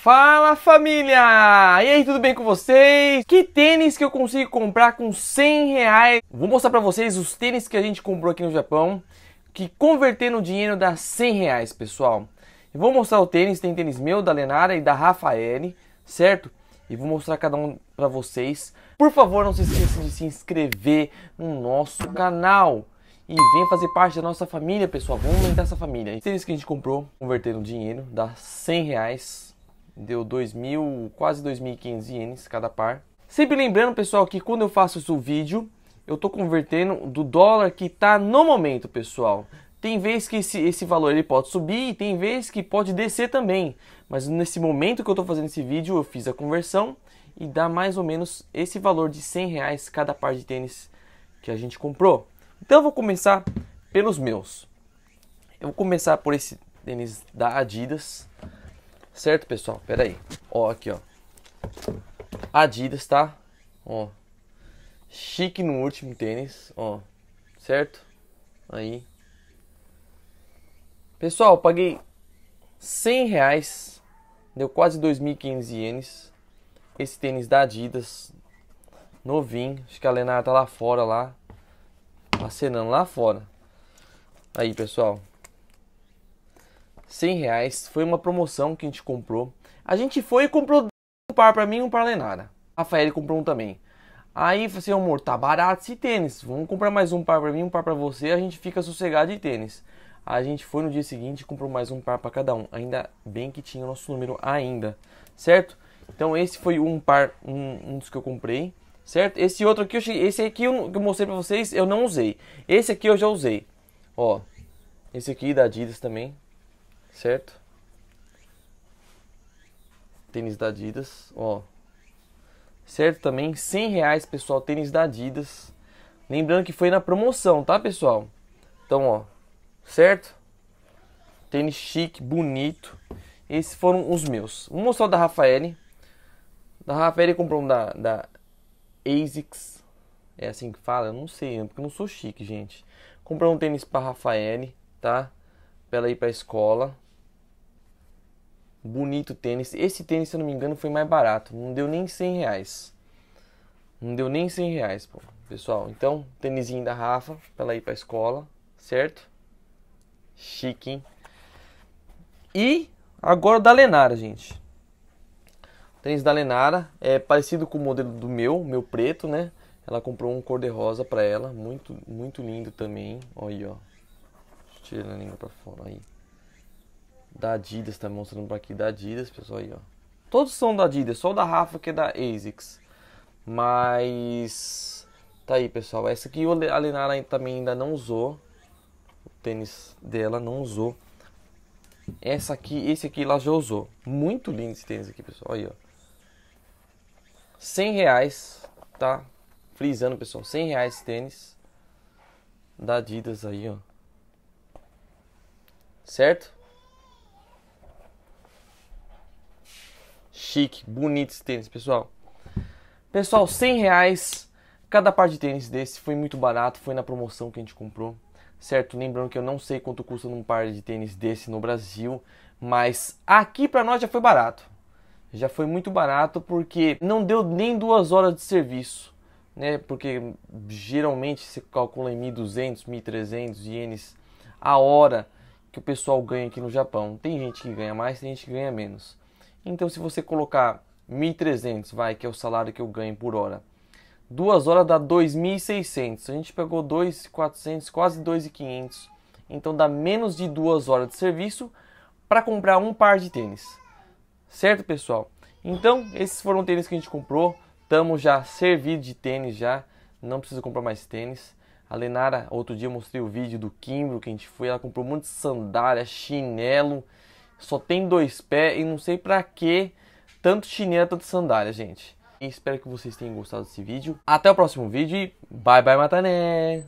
Fala família! E aí, tudo bem com vocês? Que tênis que eu consigo comprar com 100 reais? Vou mostrar pra vocês os tênis que a gente comprou aqui no Japão, que converter no dinheiro dá 100 reais, pessoal. Eu vou mostrar o tênis, tem tênis meu, da Lenara e da Rafaele, certo? E vou mostrar cada um pra vocês. Por favor, não se esqueça de se inscrever no nosso canal e vem fazer parte da nossa família, pessoal. Vamos aumentar essa família. Os tênis que a gente comprou, converter no dinheiro, dá 100 reais. Deu 2000, quase 2.500 ienes cada par. Sempre lembrando, pessoal, que quando eu faço o vídeo, eu tô convertendo do dólar que tá no momento, pessoal. Tem vez que esse, esse valor ele pode subir e tem vez que pode descer também. Mas nesse momento que eu estou fazendo esse vídeo, eu fiz a conversão e dá mais ou menos esse valor de 100 reais cada par de tênis que a gente comprou. Então eu vou começar pelos meus. Eu vou começar por esse tênis da Adidas. Certo, pessoal? Pera aí. Ó, aqui, ó. Adidas, tá? Ó. Chique no último tênis, ó. Certo? Aí. Pessoal, eu paguei 100 reais. Deu quase 2.500 ienes. Esse tênis da Adidas. Novinho. Acho que a Lenara tá lá fora, lá. Acenando lá fora. Aí, pessoal. 100 reais. Foi uma promoção que a gente comprou. A gente foi e comprou um par pra mim e um par Lenara. A Rafael comprou um também. Aí falei assim, amor, tá barato esse tênis. Vamos comprar mais um par pra mim, um par pra você. A gente fica sossegado de tênis. A gente foi no dia seguinte e comprou mais um par para cada um. Ainda bem que tinha o nosso número ainda, certo? Então esse foi um par, um, um dos que eu comprei, certo? Esse outro aqui, eu cheguei, esse aqui eu, que eu mostrei pra vocês, eu não usei. Esse aqui eu já usei, ó. Esse aqui da Adidas também, certo? Tênis da Adidas, ó. Certo também, 100 reais, pessoal, tênis da Adidas. Lembrando que foi na promoção, tá, pessoal? Então, ó, certo? Tênis chique, bonito. Esses foram os meus. Vou mostrar o da Rafaele. Da Rafaele comprou um da, da ASICS. É assim que fala? Eu não sei, né? porque eu não sou chique, gente. Comprou um tênis pra Rafaele, tá? Pra ela ir pra escola, bonito tênis. Esse tênis, se eu não me engano, foi mais barato. Não deu nem 100 reais. Não deu nem 100 reais, pô. Pessoal, então, tênisinho da Rafa, pra ela ir pra escola, certo? Chique, hein? E agora o da Lenara, gente. O tênis da Lenara é parecido com o modelo do meu, meu preto, né? Ela comprou um cor de rosa pra ela, muito, muito lindo também. Olha aí, ó. Deixa eu tirar a língua pra fora, aí. Da Adidas, tá mostrando por aqui. Da Adidas, pessoal, aí, ó. Todos são da Adidas, só o da Rafa que é da ASICS. Mas... Tá aí, pessoal. Essa aqui a Lenara também ainda não usou. O tênis dela não usou. Essa aqui, esse aqui ela já usou. Muito lindo esse tênis aqui, pessoal. Aí, ó. 100 reais, tá? Frisando, pessoal, 100 reais esse tênis. Da Adidas aí, ó. Certo? chique, bonito esse tênis, pessoal. Pessoal, 100 reais cada par de tênis desse. Foi muito barato, foi na promoção que a gente comprou. Certo? Lembrando que eu não sei quanto custa um par de tênis desse no Brasil. Mas aqui pra nós já foi barato. Já foi muito barato porque não deu nem duas horas de serviço. Né? Porque geralmente se calcula em 1.200, 1.300 ienes a hora que o pessoal ganha aqui no Japão. Tem gente que ganha mais, tem gente que ganha menos. Então, se você colocar 1.300, vai, que é o salário que eu ganho por hora, duas horas dá 2.600. A gente pegou 2.400, quase 2.500. Então, dá menos de duas horas de serviço para comprar um par de tênis. Certo, pessoal? Então, esses foram tênis que a gente comprou. Estamos já servido de tênis já. Não precisa comprar mais tênis. A Lenara, outro dia eu mostrei o vídeo do Kimbro que a gente foi. Ela comprou um monte de sandália, chinelo só tem dois pés e não sei pra que tanto chinelo, tanto sandália, gente. espero que vocês tenham gostado desse vídeo. Até o próximo vídeo e bye bye matané!